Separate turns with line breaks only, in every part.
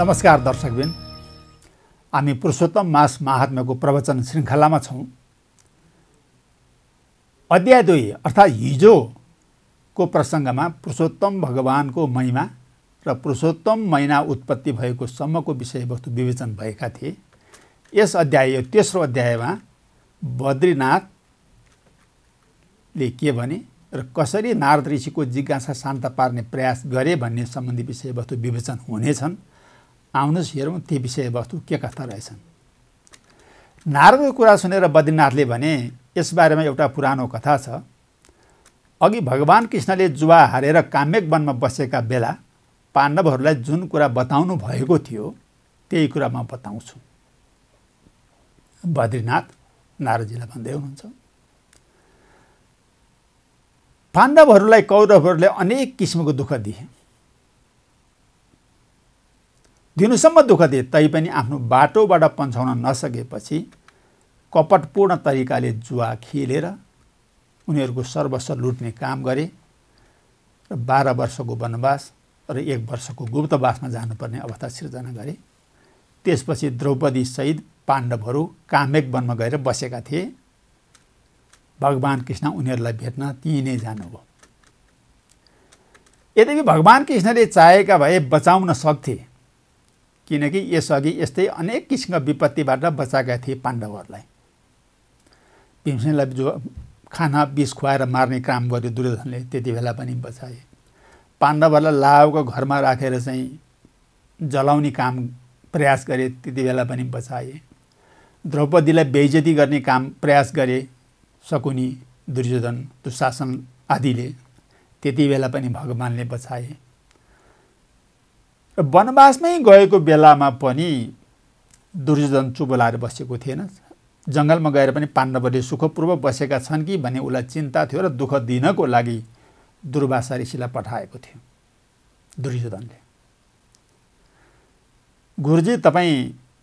नमस्कार दर्शकबिन हामी पुरुषोत्तम मास महात्म्यको प्रवचन श्रृङ्खलामा छौँ अध्याय दुई अर्थात् हिजोको प्रसङ्गमा पुरुषोत्तम भगवानको महिमा र पुरुषोत्तम महिना उत्पत्ति भएको सम्मको विषयवस्तु विवेचन भएका थिए यस अध्याय यो तेस्रो अध्यायमा बद्रीनाथले के भने र कसरी नारद ऋषिको जिज्ञासा शान्त पार्ने प्रयास गरे भन्ने सम्बन्धी विषयवस्तु विवेचन हुनेछन् आउनुहोस् हेरौँ ती विषयवस्तु के कस्ता रहेछन् नारदको कुरा सुनेर बद्रीनाथले भने यसबारेमा एउटा पुरानो कथा छ अघि भगवान् कृष्णले जुवा हारेर काम्यक वनमा बसेका बेला पाण्डवहरूलाई जुन कुरा बताउनु भएको थियो त्यही कुरा म बताउँछु बद्रीनाथ नारदजीलाई भन्दै हुनुहुन्छ पाण्डवहरूलाई कौरवहरूले अनेक किसिमको दुःख दिए दिनुसम्म दुःख दिए तैपनि आफ्नो बाटोबाट पन्छाउन नसकेपछि कपटपूर्ण तरिकाले जुवा खेलेर उनीहरूको सर्वस्व लुट्ने काम गरे र बाह्र वर्षको वनवास र एक वर्षको गुप्तवासमा जानुपर्ने अवस्था सिर्जना गरे त्यसपछि द्रौपदी सहित पाण्डवहरू कामेक वनमा गएर बसेका थिए भगवान् कृष्ण उनीहरूलाई भेट्न त्यहीँ नै जानुभयो यद्यपि भगवान् कृष्णले चाहेका भए बचाउन सक्थे किनकि यसअघि यस्तै अनेक किसिमका विपत्तिबाट बचाएका थिए पाण्डवहरूलाई भीमसेनलाई जो खाना विष खुवाएर मार्ने काम गर्यो दुर्योधनले त्यति बेला पनि बचाए पाण्डवहरूलाई लावको घरमा राखेर चाहिँ जलाउने काम प्रयास गरे त्यति बेला पनि बचाए द्रौपदीलाई बेजती गर्ने काम प्रयास गरे सकुनी दुर्योधन दुशासन आदिले त्यति बेला पनि भगवान्ले बचाए वनवासमै गएको बेलामा पनि दुर्योधन चुबो लाएर बसेको थिएन जङ्गलमा गएर पनि पाण्डवले सुखपूर्वक बसेका छन् कि भन्ने उसलाई चिन्ता थियो र दुःख दिनको लागि दुर्वासा ऋषिलाई पठाएको थियो दुर्योधनले गुरुजी तपाईँ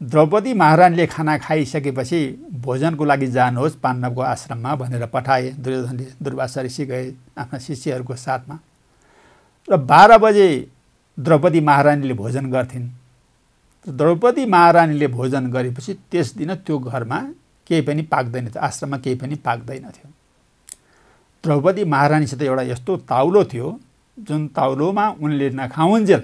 द्रौपदी महारानीले खाना खाइसकेपछि भोजनको लागि जानुहोस् पाण्डवको आश्रममा भनेर पठाए दुर्योधनले दुर्वासा ऋषि गए आफ्ना शिष्यहरूको साथमा र बाह्र बजे द्रौपदी महारानीले भोजन गर्थिन् द्रौपदी महारानीले भोजन गरेपछि त्यस दिन त्यो घरमा केही पनि पाक्दैन थियो आश्रममा केही पनि पाक्दैन थियो द्रौपदी महारानीसित एउटा यस्तो ताउलो थियो जुन ताउलोमा उनले नखाउन्जेल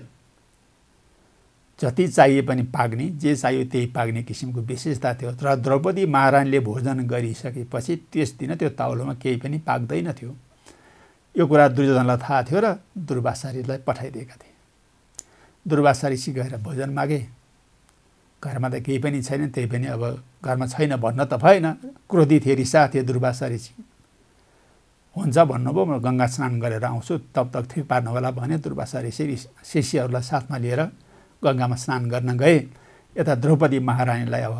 जति चाहिए पनि पाक्ने जे चाहियो त्यही पाक्ने किसिमको विशेषता थियो र द्रौपदी महारानीले भोजन गरिसकेपछि त्यस दिन त्यो ताउलोमा केही पनि पाक्दैन थियो यो कुरा दुर्योधनलाई थाहा थियो र दुर्वासारीलाई पठाइदिएका थिए दुर्वासा ऋषि गएर भोजन मागे घरमा त केही पनि छैन त्यही पनि अब घरमा छैन भन्न त भएन क्रोधी थिए रिसा थिए दुर्वासा ऋषि हुन्छ भन्नुभयो म गङ्गा स्नान गरेर आउँछु तब तक थिप पार्नु होला भने दुर्वासा ऋषि शिष्यहरूलाई साथमा लिएर गङ्गामा स्नान गर्न गए यता द्रौपदी महारानीलाई अब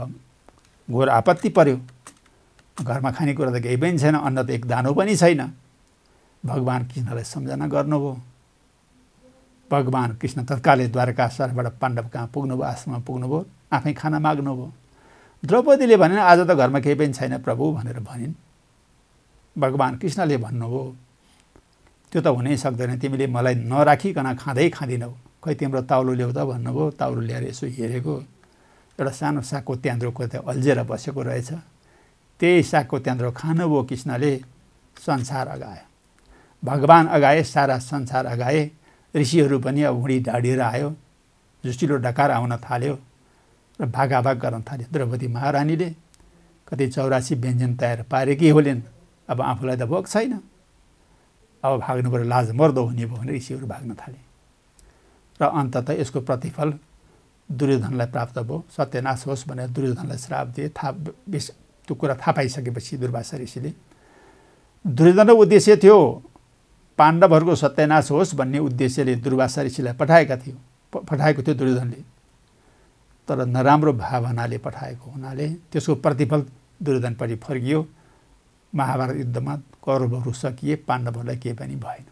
घोर आपत्ति पर्यो घरमा खानेकुरा त केही पनि छैन अन्न त एक दानो पनि छैन भगवान् कृष्णलाई सम्झना गर्नुभयो भगवान् कृष्ण तत्कालै द्वारका सरबाट पाण्डव कहाँ पुग्नुभयो आश्रममा पुग्नुभयो आफै खाना माग्नु माग्नुभयो द्रौपदीले भनेन आज त घरमा केही पनि छैन प्रभु भनेर भनिन् भगवान् कृष्णले भन्नुभयो त्यो त हुनै सक्दैन तिमीले मलाई नराखिकन खाँदै खाँदिनौ खै तिम्रो ताउलो ल्याउ त भन्नुभयो ताउलो ल्याएर यसो हेरेको एउटा सानो सागको त्यान्द्रोको त्यहाँ अल्झेर बसेको रहेछ त्यही सागको त्यान्द्रो खानुभयो कृष्णले संसार अगाए भगवान् अगाए सारा संसार अगाए ऋषिहरू पनि अब हुँडी ढाडिएर आयो झुसिलो डकार आउन थाल्यो र भागाभाग गर्न थाल्यो द्रौपदी महारानीले कति चौरासी व्यञ्जन तयार पारेकी होलिन् अब आफूलाई त भोग छैन अब भाग्नु पऱ्यो लाज मर्दो हुने भयो भने ऋषिहरू भाग्न थाले र अन्तत यसको प्रतिफल दुर्योधनलाई प्राप्त भयो सत्यनाश होस् भनेर दुर्योधनलाई श्राप दिए थाहा त्यो कुरा थाहा पाइसकेपछि दुर्भाषा ऋषिले दुर्योधनको उद्देश्य थियो पाण्डवहरूको सत्यानाश होस् भन्ने उद्देश्यले दुर्वासा ऋषिलाई पठाएका थियो पठाएको थियो दुर्योधनले तर नराम्रो भावनाले पठाएको हुनाले त्यसको प्रतिफल दुर्योधनपट्टि फर्कियो महाभारत युद्धमा कौरवहरू सकिए पाण्डवहरूलाई केही पनि भएन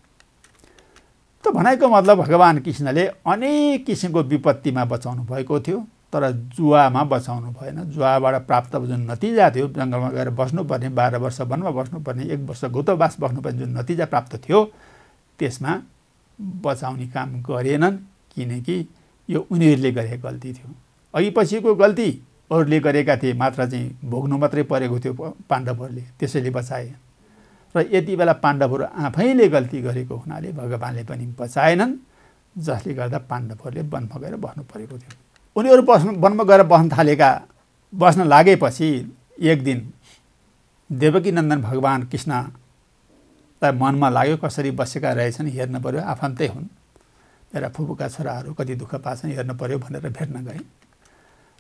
त भनेको मतलब भगवान् कृष्णले अनेक किसिमको विपत्तिमा बचाउनु भएको थियो तर जुवामा बचाउनु भएन जुवाबाट प्राप्त जुन नतिजा थियो जङ्गलमा गएर बस्नुपर्ने बाह्र वर्ष वनमा बस्नुपर्ने एक वर्ष गोतवास बस्नुपर्ने जुन नतिजा प्राप्त थियो त्यसमा बचाउने काम गरेनन् किनकि यो उनीहरूले गरेको गल्ती थियो अघि पछिको गल्ती अरूले गरेका थिए मात्र चाहिँ भोग्नु मात्रै परेको थियो पाण्डवहरूले त्यसैले बचाए र यति बेला पाण्डवहरू आफैले गल्ती गरेको हुनाले भगवान्ले पनि बचाएनन् जसले गर्दा पाण्डवहरूले वनमा गएर बस्नु परेको थियो उनीहरू बस् वनमा गएर बस्न थालेका बस्न लागेपछि एक दिन देवकी नन्दन भगवान् कृष्णलाई मनमा लाग्यो कसरी बसेका रहेछन् हेर्न पऱ्यो आफन्तै हुन् मेरा फुपूका छोराहरू कति दुःख पाछन् हेर्न पऱ्यो भनेर भेट्न गए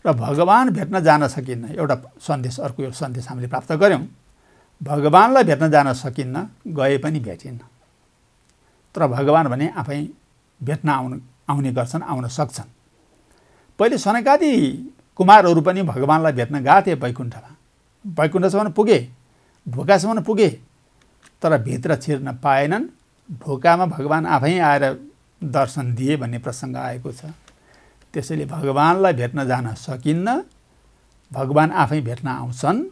र भगवान् भेट्न जान सकिन्न एउटा सन्देश अर्को एउटा सन्देश हामीले प्राप्त गऱ्यौँ भगवान्लाई भेट्न जान सकिन्न गए पनि भेटिन्न तर भगवान् भने आफै भेट्न आउनु आउने गर्छन् आउन सक्छन् पहिले सनकादि कुमारहरू पनि भगवान्लाई भेट्न गएको थिए वैकुण्ठमा वैकुण्ठसम्म पुगे ढोकासम्म पुगे तर भित्र छिर्न पाएनन् भोकामा भगवान् आफै आएर दर्शन दिए भन्ने प्रसङ्ग आएको छ त्यसैले भगवान्लाई भेट्न जान सकिन्न भगवान् आफै भेट्न आउँछन्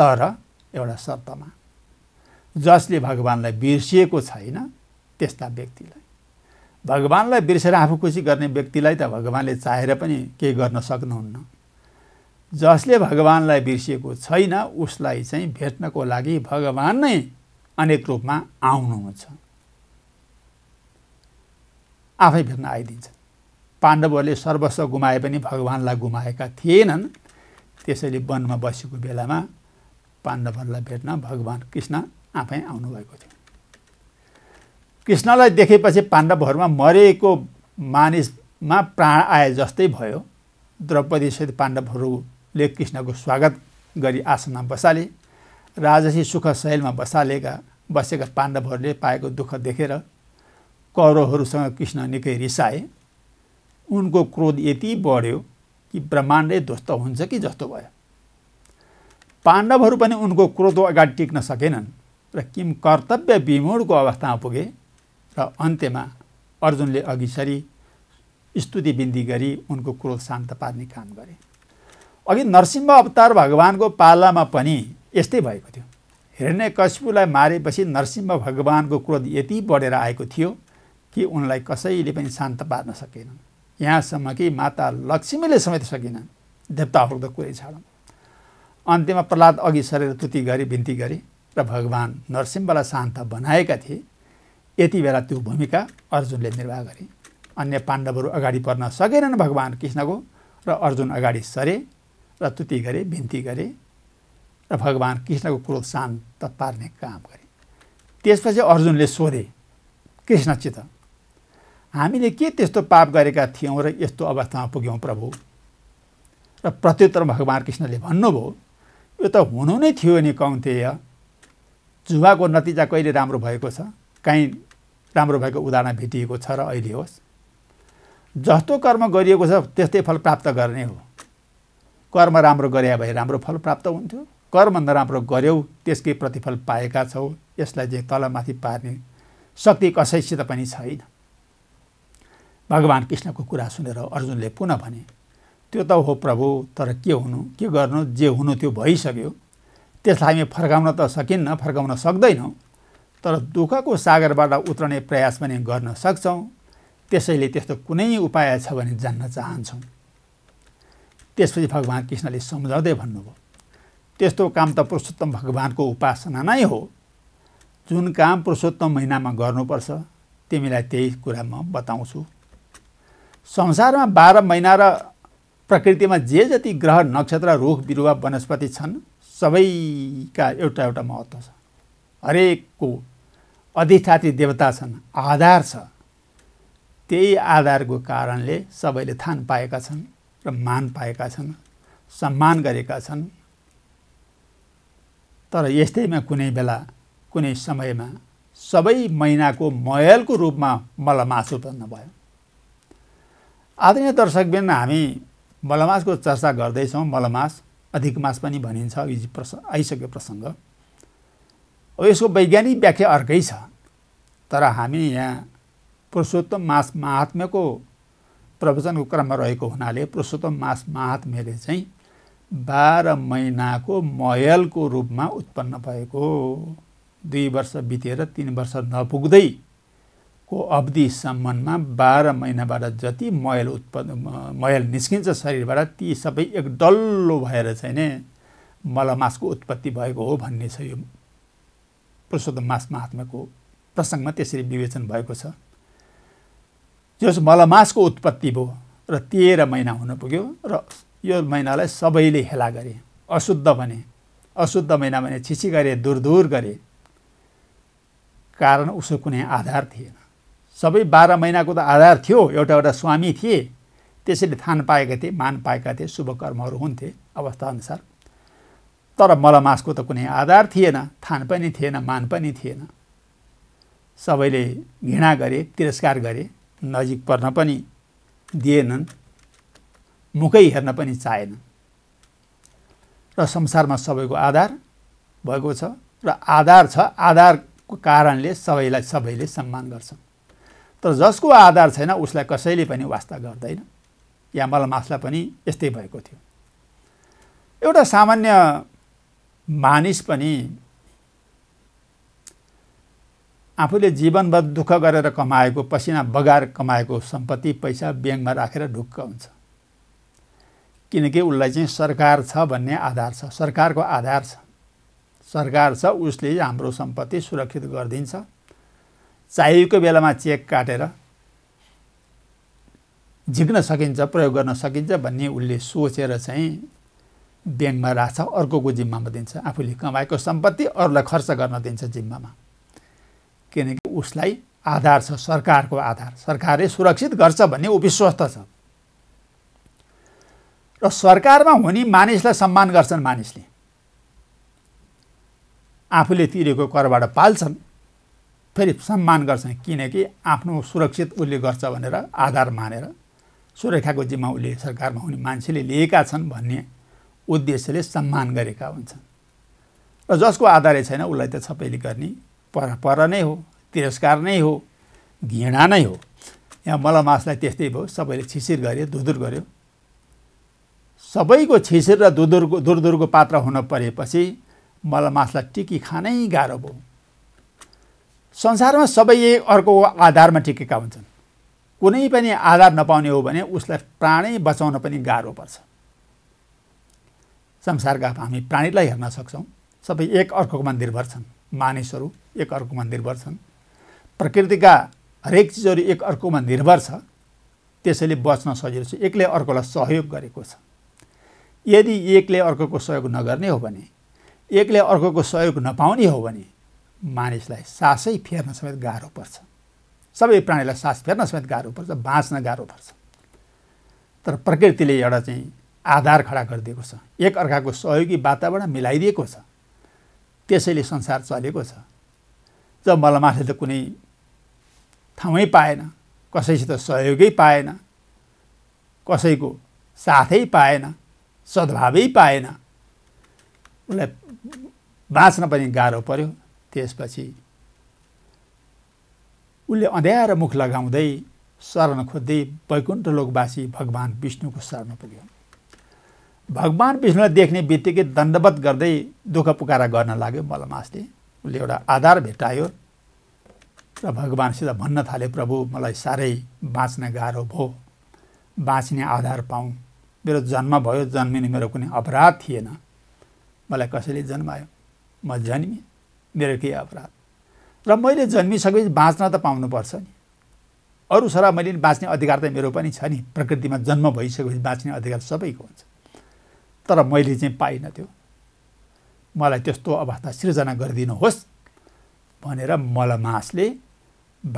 तर एउटा शर्तमा जसले भगवान्लाई बिर्सिएको छैन त्यस्ता व्यक्तिलाई भगवान्लाई बिर्सेर आफू खुसी गर्ने व्यक्तिलाई त भगवान्ले चाहेर पनि केही गर्न सक्नुहुन्न जसले भगवान्लाई बिर्सिएको छैन उसलाई चाहिँ भेट्नको लागि भगवान् नै अनेक रूपमा आउनुहुन्छ आफै भेट्न आइदिन्छ पाण्डवहरूले सर्वस्व गुमाए पनि भगवान्लाई गुमाएका थिएनन् त्यसैले वनमा बसेको बेलामा पाण्डवहरूलाई भेट्न भगवान् कृष्ण आफै आउनुभएको थियो कृष्णलाई देखेपछि पाण्डवहरूमा मरेको मानिसमा प्राण आए जस्तै भयो द्रौपदीसहित पाण्डवहरूले कृष्णको स्वागत गरी आसनमा बसाले राजसी सुख शैलमा बसालेका बसेका पाण्डवहरूले पाएको दुःख देखेर कौरवहरूसँग कृष्ण निकै रिसाए उनको क्रोध यति बढ्यो कि ब्रह्माण्डै ध्वस्त हुन्छ कि जस्तो भयो पाण्डवहरू पनि उनको क्रोध अगाडि टिक्न सकेनन् र किम कर्तव्य विमोडको अवस्थामा पुगे र अन्त्यमा अर्जुनले अघि सरी स्तुति बिन्दी गरी उनको क्रोध शान्त पार्ने काम गरे अघि नरसिंह अवतार भगवान्को पालामा पनि यस्तै भएको थियो हिरण्य कश्यपुलाई मारेपछि नरसिंह भगवान्को क्रोध यति बढेर आएको थियो कि उनलाई कसैले पनि शान्त पार्न सकेनन् यहाँसम्म कि माता लक्ष्मीले समेत सकेनन् देवताहरूको कुरै छाडौँ अन्त्यमा प्रहलाद अघि सरेर तुति गरे बिन्ती गरे र भगवान् नरसिंहलाई शान्त बनाएका थिए यति बेला त्यो भूमिका अर्जुनले निर्वाह गरे अन्य पाण्डवहरू अगाडि पर्न सकेनन् भगवान् कृष्णको र अर्जुन अगाडि सरे र तुति गरे भिन्ती गरे र भगवान् कृष्णको क्रोध शान्त पार्ने काम गरे त्यसपछि अर्जुनले सोधे कृष्णसित हामीले के त्यस्तो पाप गरेका थियौँ र यस्तो अवस्थामा पुग्यौँ प्रभु र प्रत्युत्तर भगवान् कृष्णले भन्नुभयो यो त हुनु नै थियो नि कौन्तेय जुवाको नतिजा कहिले राम्रो भएको छ काहीँ राम्रो भएको उदाहरण भेटिएको छ र अहिले होस् जस्तो कर्म गरिएको छ त्यस्तै फल प्राप्त गर्ने हो कर्म राम्रो गरे भए राम्रो फल प्राप्त हुन्थ्यो कर्म नराम्रो गऱ्यौ त्यसकै प्रतिफल पाएका छौ यसलाई चाहिँ तलमाथि पार्ने शक्ति कसैसित पनि छैन भगवान् कृष्णको कुरा सुनेर अर्जुनले पुनः भने त्यो त हो प्रभु तर के हुनु के गर्नु जे हुनु त्यो भइसक्यो त्यसलाई हामी फर्काउन त सकिन्न फर्काउन सक्दैनौँ तर दुःखको सागरबाट उत्रने प्रयास पनि गर्न सक्छौँ त्यसैले त्यस्तो कुनै उपाय छ भने जान्न चाहन्छौँ त्यसपछि भगवान् कृष्णले सम्झाउँदै भन्नुभयो त्यस्तो काम त पुरुषोत्तम भगवान्को उपासना नै हो जुन काम पुरुषोत्तम महिनामा गर्नुपर्छ तिमीलाई त्यही कुरा म बताउँछु संसारमा बाह्र महिना र प्रकृतिमा जे जति ग्रह नक्षत्र रुख बिरुवा वनस्पति छन् सबैका एउटा एउटा महत्त्व छ हरेकको अधिष्ठाती देवता छन् आधार छ त्यही आधारको कारणले सबैले थान पाएका छन् र मान पाएका छन् सम्मान गरेका छन् तर यस्तैमा कुनै बेला कुनै समयमा सबै महिनाको मयलको रूपमा मलमास उत्पन्न भयो आदरणीय दर्शकबिन हामी मलमासको चर्चा गर्दैछौँ मलमास अधिक मास पनि भनिन्छ प्रस आइसक्यो प्रसङ्ग अब यसको वैज्ञानिक व्याख्या अर्कै छ तर हामी यहाँ पुरुषोत्तम मास महात्म्यको प्रवचनको क्रममा रहेको हुनाले पुरुषोत्तम मास महात्म्यले चाहिँ बाह्र महिनाको मयलको रूपमा उत्पन्न भएको दुई वर्ष बितेर तिन वर्ष नपुग्दै को अवधिसम्ममा बाह्र महिनाबाट जति मयल उत्पन्न मयल निस्किन्छ शरीरबाट ती सबै एक डल्लो भएर चाहिँ नै मलमासको उत्पत्ति भएको हो भन्ने छ यो पुरुषोत्तम मास महात्माको प्रसङ्गमा त्यसरी विवेचन भएको छ जस मलमासको उत्पत्ति भयो र तेह्र महिना हुन पुग्यो र यो महिनालाई सबैले हेला गरे अशुद्ध भने अशुद्ध महिना भने छिछि गरे दुरदुर गरे कारण उसको कुनै आधार थिएन सबै बाह्र महिनाको त आधार थियो एउटा एउटा स्वामी थिए त्यसैले थान पाएका थिए मान पाएका थिए शुभकर्महरू हुन्थे अवस्थाअनुसार तर मलमासको त कुनै आधार थिएन थान पनि थिएन मान पनि थिएन सबैले घृणा गरे तिरस्कार गरे नजिक पर्न पनि दिएनन् मुखै हेर्न पनि चाहेनन् र संसारमा सबैको आधार भएको छ र आधार छ आधारको कारणले सबैलाई सबैले सम्मान गर्छन् तर जसको आधार छैन उसलाई कसैले पनि वास्ता गर्दैन या मलमासलाई पनि यस्तै भएको थियो एउटा सामान्य मानिस पनि आफूले जीवनभर दुःख गरेर कमाएको पसिना बगाएर कमाएको सम्पत्ति पैसा ब्याङ्कमा राखेर ढुक्क हुन्छ किनकि उसलाई चाहिँ सरकार छ भन्ने आधार छ सरकारको आधार छ सरकार छ उसले हाम्रो सम्पत्ति सुरक्षित गरिदिन्छ चाहिएको बेलामा चेक काटेर झिक्न सकिन्छ प्रयोग गर्न सकिन्छ भन्ने उसले सोचेर चाहिँ ब्याङ्कमा राख्छ अर्कोको जिम्मामा दिन्छ आफूले कमाएको सम्पत्ति अरूलाई खर्च गर्न दिन्छ जिम्मामा किनकि उसलाई आधार छ सरकारको आधार सरकारले सुरक्षित गर्छ भन्ने ऊ विश्वस्त छ र सरकारमा हुने मानिसलाई सम्मान गर्छन् मानिसले आफूले तिरेको करबाट पाल्छन् फेरि सम्मान गर्छन् किनकि आफ्नो सुरक्षित उसले गर्छ भनेर आधार मानेर सुरक्षाको जिम्मा उसले सरकारमा हुने मान्छेले लिएका छन् भन्ने उद्देश्यले सम्मान गरेका हुन्छन् र जसको आधारै छैन उसलाई त सबैले गर्ने पर पर नै हो तिरस्कार नै हो घृणा नै हो यहाँ मलमासलाई त्यस्तै भयो सबैले छिसिर गऱ्यो धुधुर गर्यो सबैको छिसिर र दुधुरको दुरदुरको पात्र हुन परेपछि मलमासलाई टिकी खानै गाह्रो भयो संसारमा सबै एक अर्को आधारमा टिकेका हुन्छन् कुनै पनि आधार नपाउने हो भने उसलाई प्राणै बचाउन पनि गाह्रो पर्छ संसारका हामी प्राणीलाई हेर्न सक्छौँ सबै एक अर्कोमा निर्भर छन् मानिसहरू एक अर्कोमा निर्भर छन् प्रकृतिका हरेक चिजहरू एक अर्कोमा निर्भर छ त्यसैले बच्न सजिलो छ एकले अर्कोलाई सहयोग गरेको छ यदि एकले अर्कोको सहयोग नगर्ने हो भने एकले अर्कोको सहयोग नपाउने हो भने मानिसलाई सासै फेर्न समेत गाह्रो पर्छ सबै प्राणीलाई सास फेर्न समेत गाह्रो पर्छ बाँच्न गाह्रो पर्छ तर प्रकृतिले एउटा चाहिँ आधार खडा गरिदिएको छ एकअर्काको सहयोगी वातावरण मिलाइदिएको छ त्यसैले संसार चलेको छ जब मलमासले त कुनै ठाउँै पाएन कसैसित सहयोगै पाएन कसैको साथै पाएन सद्भावै पाएन उसलाई बाँच्न पनि गाह्रो पर्यो त्यसपछि उसले र मुख लगाउँदै शरण खोज्दै वैकुण्ठ लोकवासी भगवान् विष्णुको शरण पुग्यो भगवान् विष्णुलाई देख्ने बित्तिकै दण्डवत गर्दै दुःख पुकारा गर्न लाग्यो बलमासले उसले एउटा आधार भेटायो र भगवान्सित भन्न थाले प्रभु मलाई साह्रै बाँच्न गाह्रो भयो बाँच्ने आधार पाऊँ मेरो जन्म भयो जन्मिने मेरो कुनै अपराध थिएन मलाई कसैले जन्मायो म जन्मेँ मेरो केही अपराध र मैले जन्मिसकेपछि बाँच्न त पाउनुपर्छ नि अरू सर मैले बाँच्ने अधिकार त मेरो पनि छ नि प्रकृतिमा जन्म भइसकेपछि बाँच्ने अधिकार सबैको हुन्छ तर मैले चाहिँ पाइनँ त्यो मलाई त्यस्तो अवस्था सिर्जना गरिदिनुहोस् भनेर मलमासले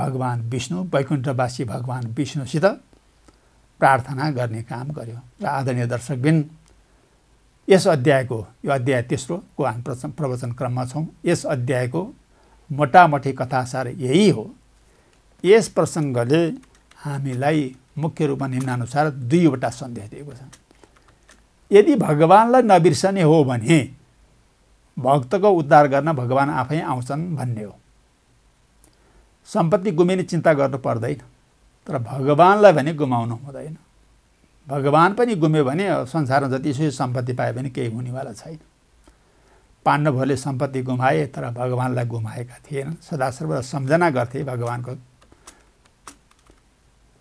भगवान् विष्णु वैकुण्ठवासी भगवान् विष्णुसित प्रार्थना गर्ने काम गर्यो र आदरणीय दर्शकबिन यस अध्यायको यो अध्याय तेस्रोको हामी प्रच प्रवचन क्रममा छौँ यस अध्यायको मोटामोटी कथासार यही हो यस प्रसङ्गले हामीलाई मुख्य रूपमा निम्नानुसार दुईवटा सन्देश दिएको छ यदि भगवान्लाई नबिर्सने हो भने भक्तको उद्धार गर्न भगवान् आफै आउँछन् भन्ने हो सम्पत्ति गुमिने चिन्ता गर्नु पर्दैन तर भगवान्लाई भने गुमाउनु हुँदैन भगवान् पनि गुम्यो भने संसारमा जतिसुकै सम्पत्ति पायो भने केही हुनेवाला छैन पाण्डवहरूले सम्पत्ति गुमाए तर भगवान्लाई गुमाएका थिएनन् सदा सर्वदा सम्झना गर्थे भगवान्को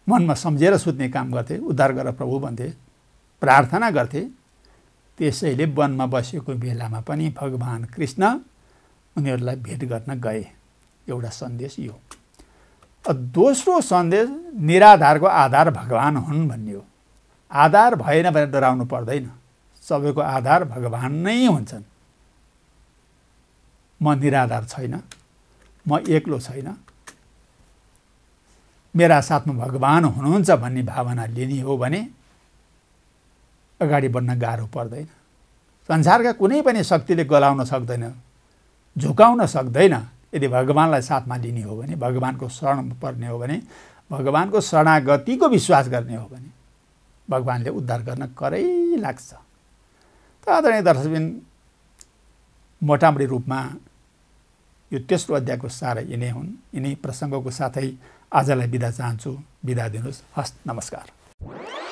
मनमा सम्झेर सुत्ने काम गर्थे उद्धार गरेर प्रभु भन्थे प्रार्थना गर्थे त्यसैले वनमा बसेको बेलामा पनि भगवान् कृष्ण उनीहरूलाई भेट गर्न गए एउटा सन्देश यो दोस्रो सन्देश निराधारको आधार भगवान् हुन् भन्ने हो आधार भएन भने डराउनु पर्दैन सबैको आधार भगवान् नै हुन्छन् म निराधार छैन म एक्लो छैन मेरा साथमा भगवान् हुनुहुन्छ भन्ने भावना लिने हो भने अगाडि बढ्न गाह्रो पर्दैन संसारका कुनै पनि शक्तिले गलाउन सक्दैन झुकाउन सक्दैन यदि भगवान्लाई साथमा लिने हो भने भगवान्को शरण पर्ने हो भने भगवान्को शरणागतिको विश्वास गर्ने हो भने भगवान्ले उद्धार गर्न करै लाग्छ त आदरणीय दर्शकबिन मोटामोटी रूपमा यो तेस्रो अध्यायको सारा यिनै हुन् यिनै प्रसङ्गको साथै आजलाई बिदा चाहन्छु बिदा दिनुहोस् हस् नमस्कार